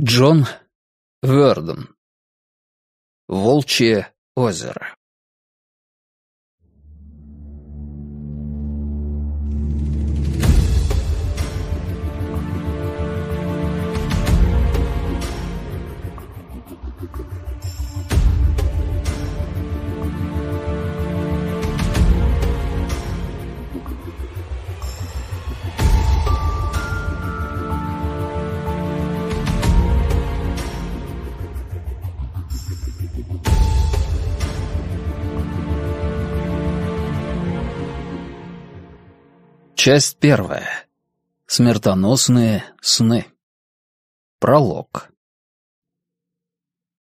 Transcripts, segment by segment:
Джон Верден. Волчье озеро. Часть первая. Смертоносные сны. Пролог.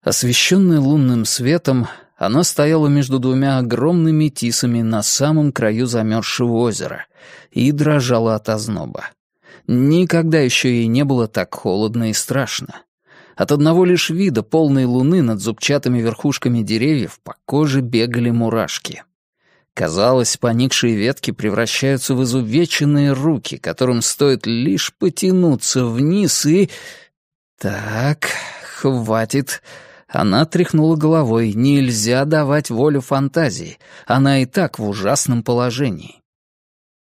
Освещенное лунным светом, она стояла между двумя огромными тисами на самом краю замерзшего озера и дрожала от озноба. Никогда еще ей не было так холодно и страшно. От одного лишь вида полной луны над зубчатыми верхушками деревьев по коже бегали мурашки. Казалось, поникшие ветки превращаются в изувеченные руки, которым стоит лишь потянуться вниз и... Так, хватит. Она тряхнула головой. Нельзя давать волю фантазии. Она и так в ужасном положении.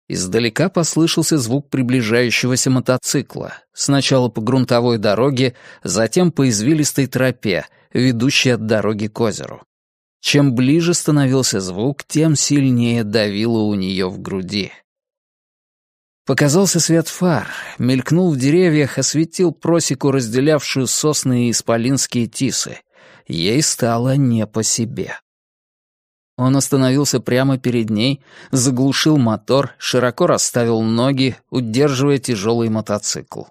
Издалека послышался звук приближающегося мотоцикла. Сначала по грунтовой дороге, затем по извилистой тропе, ведущей от дороги к озеру. Чем ближе становился звук, тем сильнее давило у нее в груди. Показался свет фар, мелькнул в деревьях, осветил просеку, разделявшую сосны и исполинские тисы. Ей стало не по себе. Он остановился прямо перед ней, заглушил мотор, широко расставил ноги, удерживая тяжелый мотоцикл.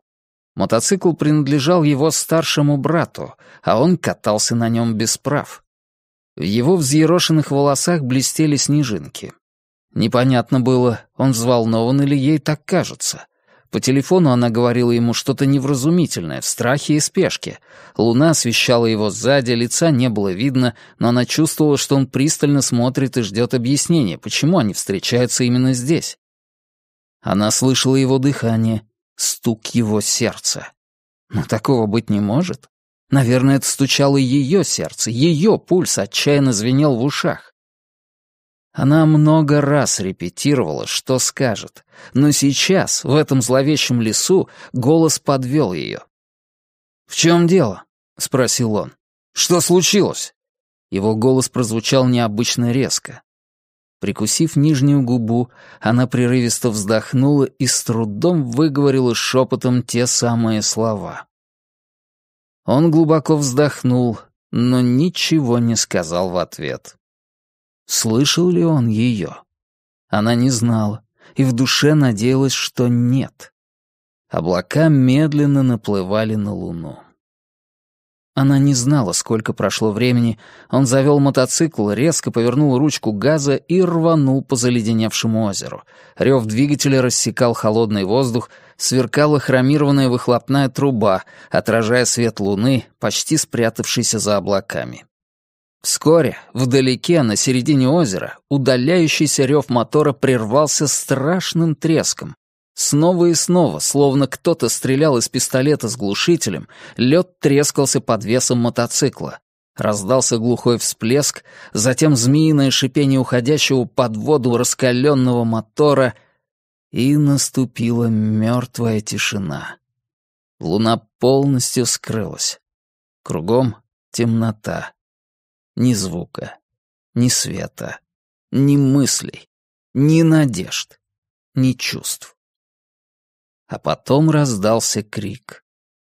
Мотоцикл принадлежал его старшему брату, а он катался на нем без прав. В его взъерошенных волосах блестели снежинки. Непонятно было, он взволнован или ей так кажется. По телефону она говорила ему что-то невразумительное, в страхе и спешке. Луна освещала его сзади, лица не было видно, но она чувствовала, что он пристально смотрит и ждет объяснения, почему они встречаются именно здесь. Она слышала его дыхание, стук его сердца. Но такого быть не может. Наверное, это стучало ее сердце, ее пульс отчаянно звенел в ушах. Она много раз репетировала, что скажет, но сейчас, в этом зловещем лесу, голос подвел ее. «В чем дело?» — спросил он. «Что случилось?» Его голос прозвучал необычно резко. Прикусив нижнюю губу, она прерывисто вздохнула и с трудом выговорила шепотом те самые слова. Он глубоко вздохнул, но ничего не сказал в ответ. Слышал ли он ее? Она не знала и в душе надеялась, что нет. Облака медленно наплывали на луну. Она не знала, сколько прошло времени. Он завел мотоцикл, резко повернул ручку газа и рванул по заледеневшему озеру. Рев двигателя рассекал холодный воздух, сверкала хромированная выхлопная труба, отражая свет луны, почти спрятавшейся за облаками. Вскоре, вдалеке, на середине озера, удаляющийся рев мотора прервался страшным треском. Снова и снова, словно кто-то стрелял из пистолета с глушителем, лед трескался под весом мотоцикла. Раздался глухой всплеск, затем змеиное шипение уходящего под воду раскаленного мотора, и наступила мертвая тишина. Луна полностью скрылась. Кругом темнота. Ни звука, ни света, ни мыслей, ни надежд, ни чувств а потом раздался крик.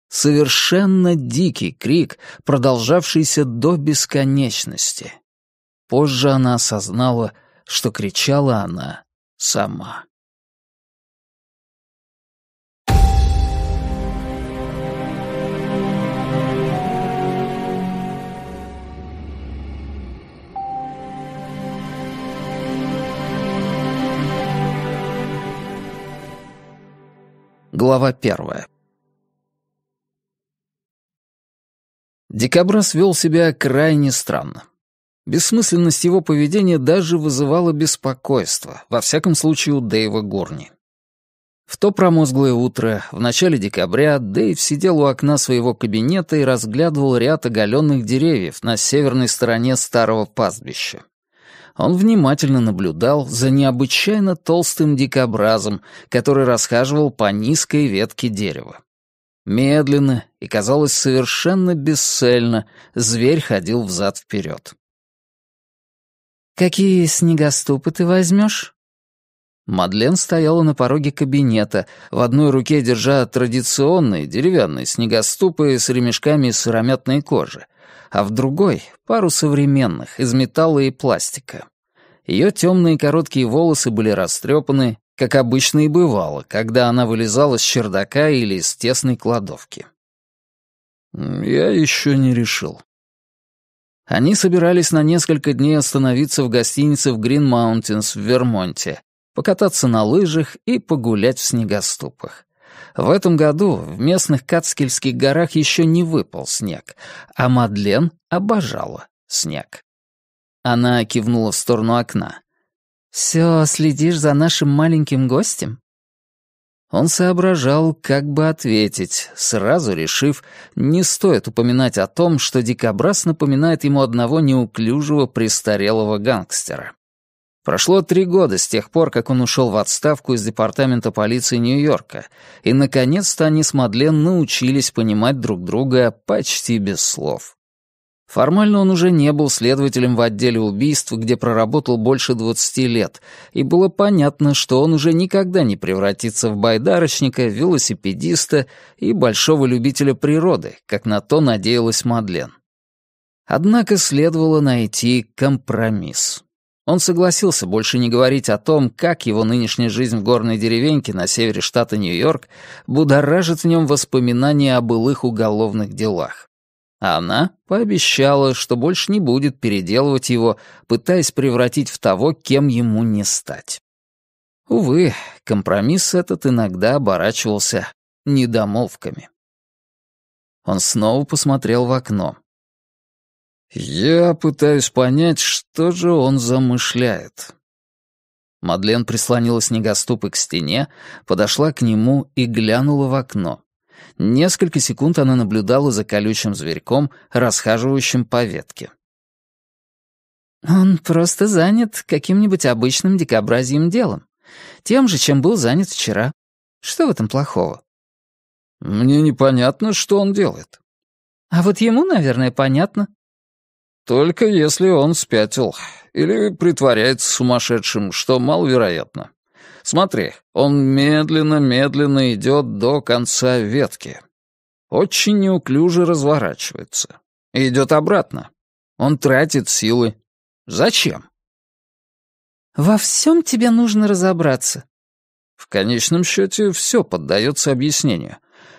Совершенно дикий крик, продолжавшийся до бесконечности. Позже она осознала, что кричала она сама. Глава первая. Дикобраз вел себя крайне странно. Бессмысленность его поведения даже вызывала беспокойство, во всяком случае у Дэйва Горни. В то промозглое утро, в начале декабря, Дэйв сидел у окна своего кабинета и разглядывал ряд оголенных деревьев на северной стороне старого пастбища он внимательно наблюдал за необычайно толстым дикобразом, который расхаживал по низкой ветке дерева. Медленно и, казалось, совершенно бесцельно зверь ходил взад-вперед. «Какие снегоступы ты возьмешь?» Мадлен стояла на пороге кабинета, в одной руке держа традиционные деревянные снегоступы с ремешками из сыромятной кожи — а в другой — пару современных, из металла и пластика. Ее темные короткие волосы были растрепаны, как обычно и бывало, когда она вылезала с чердака или из тесной кладовки. «Я еще не решил». Они собирались на несколько дней остановиться в гостинице в Грин Маунтинс в Вермонте, покататься на лыжах и погулять в снегоступах. В этом году в местных Кацкельских горах еще не выпал снег, а Мадлен обожала снег. Она кивнула в сторону окна. «Все, следишь за нашим маленьким гостем?» Он соображал, как бы ответить, сразу решив, не стоит упоминать о том, что дикобраз напоминает ему одного неуклюжего престарелого гангстера. Прошло три года с тех пор, как он ушел в отставку из департамента полиции Нью-Йорка, и, наконец-то, они с Мадлен научились понимать друг друга почти без слов. Формально он уже не был следователем в отделе убийств, где проработал больше 20 лет, и было понятно, что он уже никогда не превратится в байдарочника, велосипедиста и большого любителя природы, как на то надеялась Мадлен. Однако следовало найти компромисс. Он согласился больше не говорить о том, как его нынешняя жизнь в горной деревеньке на севере штата Нью-Йорк будоражит в нем воспоминания о былых уголовных делах. А она пообещала, что больше не будет переделывать его, пытаясь превратить в того, кем ему не стать. Увы, компромисс этот иногда оборачивался недомолвками. Он снова посмотрел в окно. Я пытаюсь понять, что же он замышляет. Мадлен прислонилась снегоступы к стене, подошла к нему и глянула в окно. Несколько секунд она наблюдала за колючим зверьком, расхаживающим по ветке. «Он просто занят каким-нибудь обычным дикобразьим делом. Тем же, чем был занят вчера. Что в этом плохого?» «Мне непонятно, что он делает». «А вот ему, наверное, понятно. Только если он спятил. Или притворяется сумасшедшим, что маловероятно. Смотри, он медленно-медленно идет до конца ветки. Очень неуклюже разворачивается. И идет обратно. Он тратит силы. Зачем? Во всем тебе нужно разобраться. В конечном счете все поддается объяснению.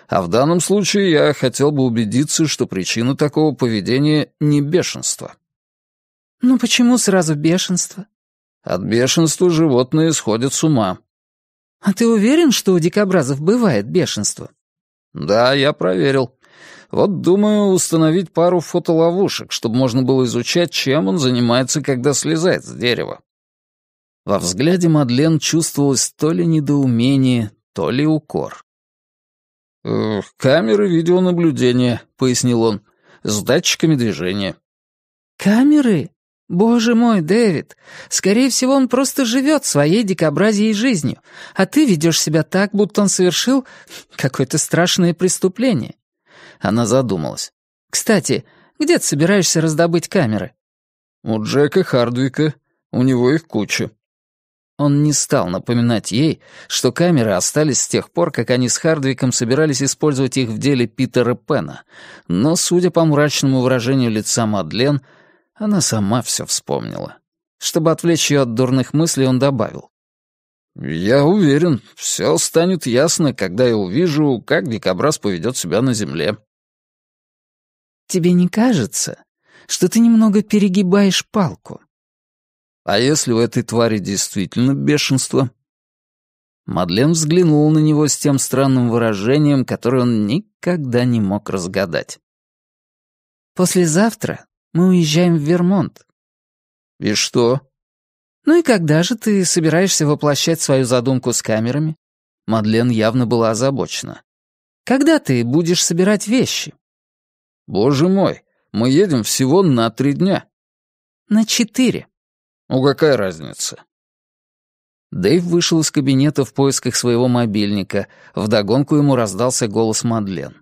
А в данном случае я хотел бы убедиться, что причина такого поведения не бешенство. Ну почему сразу бешенство? От бешенства животные сходят с ума. А ты уверен, что у дикобразов бывает бешенство? Да, я проверил. Вот думаю установить пару фотоловушек, чтобы можно было изучать, чем он занимается, когда слезает с дерева. Во взгляде Мадлен чувствовалось то ли недоумение, то ли укор. «Камеры видеонаблюдения», — пояснил он, — «с датчиками движения». «Камеры? Боже мой, Дэвид! Скорее всего, он просто живет своей дикобразией жизнью, а ты ведешь себя так, будто он совершил какое-то страшное преступление». Она задумалась. «Кстати, где ты собираешься раздобыть камеры?» «У Джека Хардвика. У него их куча». Он не стал напоминать ей, что камеры остались с тех пор, как они с Хардвиком собирались использовать их в деле Питера Пена, но, судя по мрачному выражению лица Мадлен, она сама все вспомнила. Чтобы отвлечь ее от дурных мыслей, он добавил. «Я уверен, все станет ясно, когда я увижу, как дикобраз поведет себя на земле». «Тебе не кажется, что ты немного перегибаешь палку?» А если у этой твари действительно бешенство? Мадлен взглянул на него с тем странным выражением, которое он никогда не мог разгадать. «Послезавтра мы уезжаем в Вермонт». «И что?» «Ну и когда же ты собираешься воплощать свою задумку с камерами?» Мадлен явно была озабочена. «Когда ты будешь собирать вещи?» «Боже мой, мы едем всего на три дня». «На четыре. «Ну какая разница?» Дэйв вышел из кабинета в поисках своего мобильника. Вдогонку ему раздался голос Мадлен.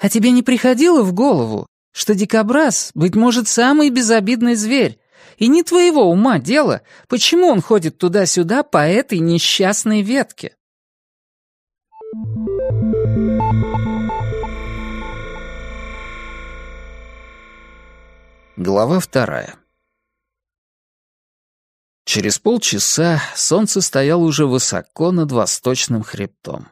«А тебе не приходило в голову, что дикобраз, быть может, самый безобидный зверь, и не твоего ума дело, почему он ходит туда-сюда по этой несчастной ветке?» Глава вторая Через полчаса солнце стояло уже высоко над восточным хребтом.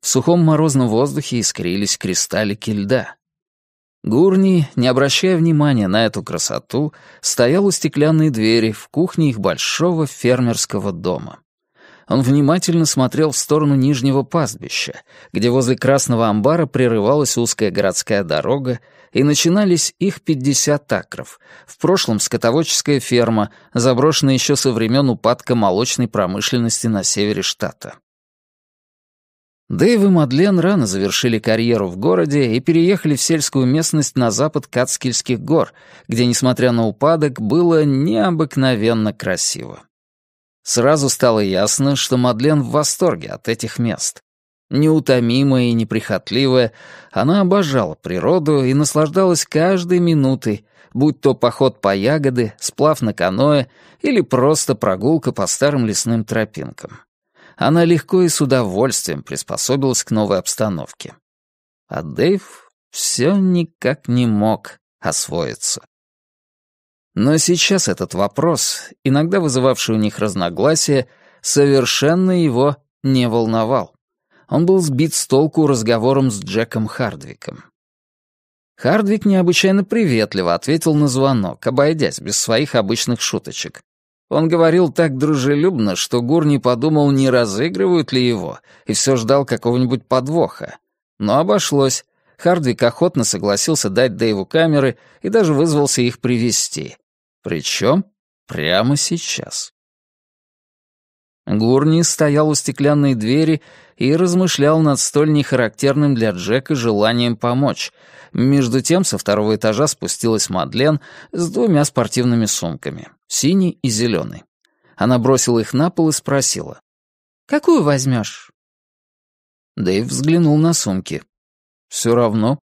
В сухом морозном воздухе искрились кристаллики льда. Гурни, не обращая внимания на эту красоту, стоял у стеклянной двери в кухне их большого фермерского дома. Он внимательно смотрел в сторону нижнего пастбища, где возле красного амбара прерывалась узкая городская дорога, и начинались их 50 акров, в прошлом скотоводческая ферма, заброшенная еще со времен упадка молочной промышленности на севере штата. Дэйв и Мадлен рано завершили карьеру в городе и переехали в сельскую местность на запад Кацкильских гор, где, несмотря на упадок, было необыкновенно красиво. Сразу стало ясно, что Мадлен в восторге от этих мест. Неутомимая и неприхотливая, она обожала природу и наслаждалась каждой минутой, будь то поход по ягоды, сплав на каное или просто прогулка по старым лесным тропинкам. Она легко и с удовольствием приспособилась к новой обстановке. А Дэйв все никак не мог освоиться. Но сейчас этот вопрос, иногда вызывавший у них разногласия, совершенно его не волновал. Он был сбит с толку разговором с Джеком Хардвиком. Хардвик необычайно приветливо ответил на звонок, обойдясь без своих обычных шуточек. Он говорил так дружелюбно, что Гурни подумал, не разыгрывают ли его, и все ждал какого-нибудь подвоха. Но обошлось. Хардвик охотно согласился дать Дэйву камеры и даже вызвался их привести. Причем прямо сейчас. Гурни стоял у стеклянной двери и размышлял над столь нехарактерным для Джека желанием помочь. Между тем со второго этажа спустилась Мадлен с двумя спортивными сумками — синий и зеленый. Она бросила их на пол и спросила. «Какую возьмешь?» Дэйв взглянул на сумки. «Все равно».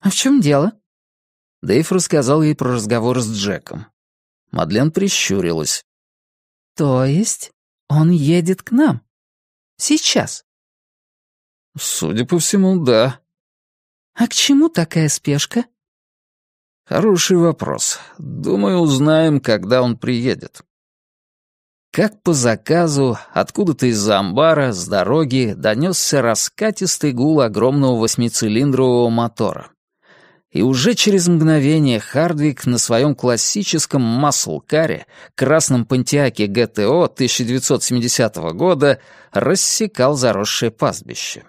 «А в чем дело?» Дэйв рассказал ей про разговор с Джеком. Мадлен прищурилась. «То есть он едет к нам? Сейчас?» «Судя по всему, да». «А к чему такая спешка?» «Хороший вопрос. Думаю, узнаем, когда он приедет». Как по заказу, откуда-то из амбара, с дороги, донесся раскатистый гул огромного восьмицилиндрового мотора. И уже через мгновение Хардвик на своем классическом маслкаре, красном понтиаке ГТО 1970 года, рассекал заросшее пастбище.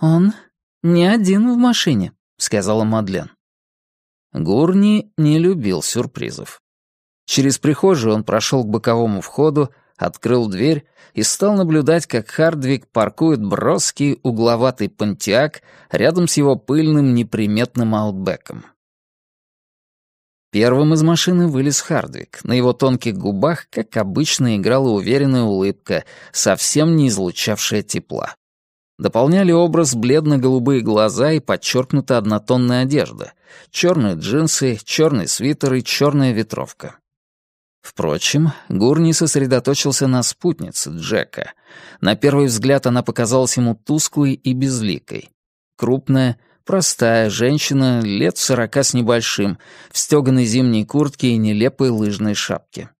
«Он не один в машине», — сказала Мадлен. Гурни не любил сюрпризов. Через прихожую он прошел к боковому входу, открыл дверь и стал наблюдать, как Хардвик паркует броский угловатый понтиак рядом с его пыльным неприметным аутбеком. Первым из машины вылез Хардвик. На его тонких губах, как обычно, играла уверенная улыбка, совсем не излучавшая тепла. Дополняли образ бледно-голубые глаза и подчеркнута однотонная одежда. Черные джинсы, черный свитер и черная ветровка. Впрочем, Гурни сосредоточился на спутнице Джека. На первый взгляд она показалась ему тусклой и безликой. Крупная, простая женщина, лет сорока с небольшим, в стёганой зимней куртке и нелепой лыжной шапке.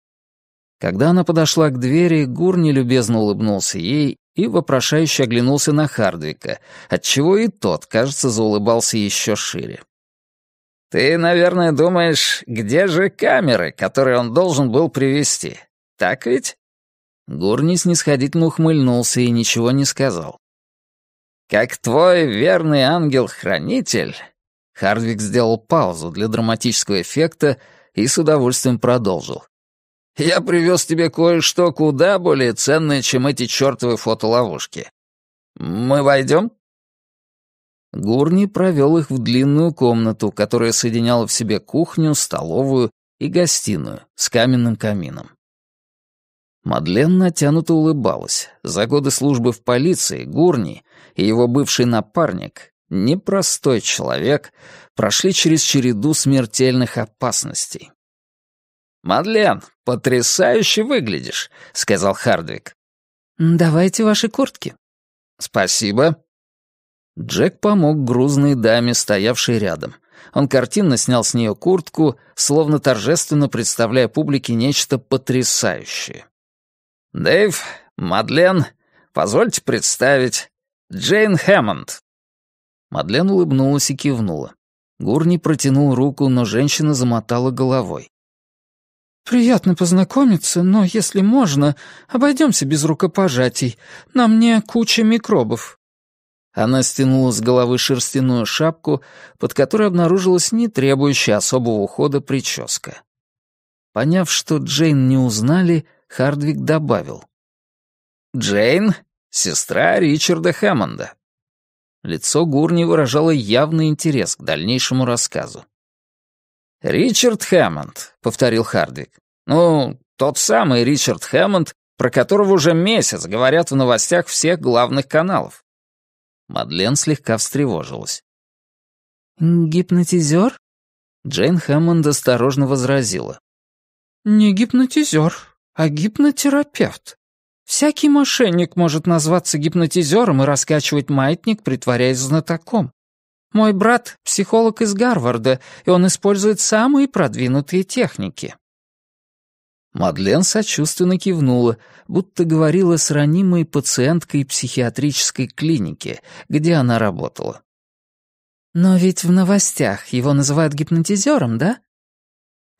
Когда она подошла к двери, Гурни любезно улыбнулся ей и вопрошающе оглянулся на Хардвика, отчего и тот, кажется, заулыбался еще шире. «Ты, наверное, думаешь, где же камеры, которые он должен был привезти? Так ведь?» Гурни снисходительно ухмыльнулся и ничего не сказал. «Как твой верный ангел-хранитель...» Хардвик сделал паузу для драматического эффекта и с удовольствием продолжил. «Я привез тебе кое-что куда более ценное, чем эти чертовы фотоловушки. Мы войдем?» Гурни провел их в длинную комнату, которая соединяла в себе кухню, столовую и гостиную с каменным камином. Мадлен натянуто улыбалась. За годы службы в полиции Гурни и его бывший напарник, непростой человек, прошли через череду смертельных опасностей. «Мадлен, потрясающе выглядишь», — сказал Хардвик. «Давайте ваши куртки». «Спасибо», Джек помог грузной даме, стоявшей рядом. Он картинно снял с нее куртку, словно торжественно представляя публике нечто потрясающее. «Дэйв, Мадлен, позвольте представить, Джейн Хэммонд». Мадлен улыбнулась и кивнула. Гурни протянул руку, но женщина замотала головой. «Приятно познакомиться, но, если можно, обойдемся без рукопожатий. На мне куча микробов». Она стянула с головы шерстяную шапку, под которой обнаружилась не требующая особого ухода прическа. Поняв, что Джейн не узнали, Хардвик добавил. «Джейн — сестра Ричарда Хэммонда». Лицо Гурни выражало явный интерес к дальнейшему рассказу. «Ричард Хэммонд», — повторил Хардвик. «Ну, тот самый Ричард Хэммонд, про которого уже месяц говорят в новостях всех главных каналов. Мадлен слегка встревожилась. «Гипнотизер?» Джейн Хэммонд осторожно возразила. «Не гипнотизер, а гипнотерапевт. Всякий мошенник может назваться гипнотизером и раскачивать маятник, притворяясь знатоком. Мой брат — психолог из Гарварда, и он использует самые продвинутые техники. Мадлен сочувственно кивнула, будто говорила с ранимой пациенткой психиатрической клиники, где она работала. «Но ведь в новостях его называют гипнотизером, да?»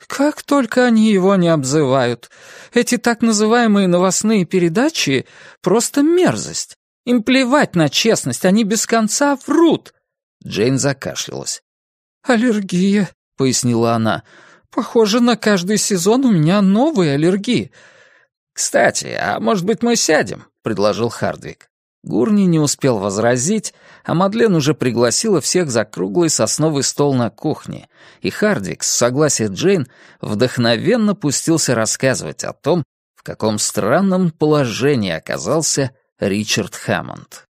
«Как только они его не обзывают. Эти так называемые новостные передачи — просто мерзость. Им плевать на честность, они без конца врут!» Джейн закашлялась. «Аллергия», — пояснила она. Похоже, на каждый сезон у меня новые аллергии. Кстати, а может быть мы сядем? предложил Хардвик. Гурни не успел возразить, а Мадлен уже пригласила всех за круглый сосновый стол на кухне, и Хардвик, с согласия Джейн, вдохновенно пустился рассказывать о том, в каком странном положении оказался Ричард Хаммонд.